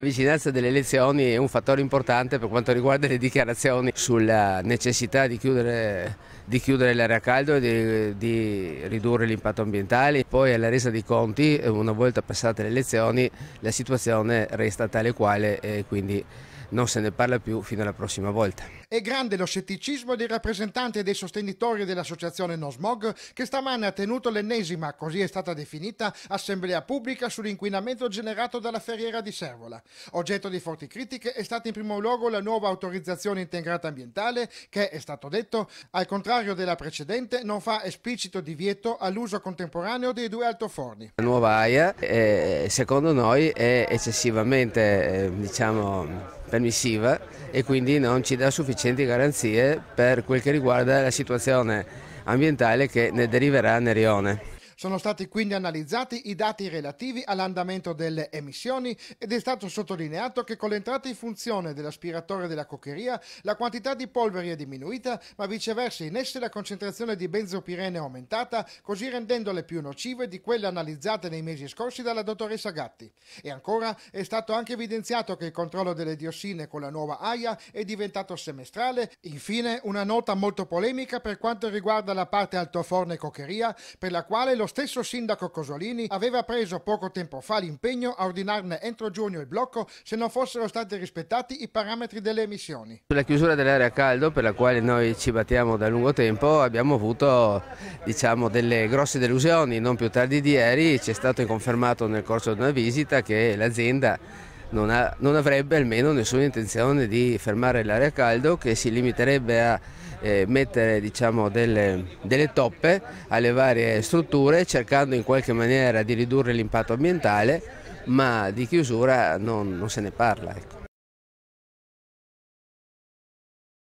La vicinanza delle elezioni è un fattore importante per quanto riguarda le dichiarazioni sulla necessità di chiudere, di chiudere l'area a caldo e di, di ridurre l'impatto ambientale. Poi alla resa dei conti, una volta passate le elezioni, la situazione resta tale quale e quindi non se ne parla più fino alla prossima volta. È grande lo scetticismo dei rappresentanti e dei sostenitori dell'associazione Nosmog che stamane ha tenuto l'ennesima, così è stata definita, assemblea pubblica sull'inquinamento generato dalla ferriera di Servola. Oggetto di forti critiche è stata in primo luogo la nuova autorizzazione integrata ambientale che, è stato detto, al contrario della precedente non fa esplicito divieto all'uso contemporaneo dei due altoforni. La nuova AIA eh, secondo noi è eccessivamente eh, diciamo, permissiva e quindi non ci dà sufficienti garanzie per quel che riguarda la situazione ambientale che ne deriverà nel rione. Sono stati quindi analizzati i dati relativi all'andamento delle emissioni ed è stato sottolineato che con l'entrata in funzione dell'aspiratore della coccheria la quantità di polveri è diminuita, ma viceversa in esse la concentrazione di benzopirene è aumentata, così rendendole più nocive di quelle analizzate nei mesi scorsi dalla dottoressa Gatti. E ancora è stato anche evidenziato che il controllo delle diossine con la nuova AIA è diventato semestrale. Infine, una nota molto polemica per quanto riguarda la parte altoforne e coccheria, per la quale lo stesso sindaco Cosolini aveva preso poco tempo fa l'impegno a ordinarne entro giugno il blocco se non fossero stati rispettati i parametri delle emissioni. Sulla chiusura dell'area caldo per la quale noi ci battiamo da lungo tempo abbiamo avuto diciamo, delle grosse delusioni, non più tardi di ieri ci è stato confermato nel corso di una visita che l'azienda non, ha, non, avrebbe almeno nessuna intenzione di fermare l'area caldo che si limiterebbe a eh, mettere diciamo, delle, delle, toppe alle varie strutture cercando in qualche maniera di ridurre l'impatto ambientale, ma di chiusura non, non se ne parla. Ecco.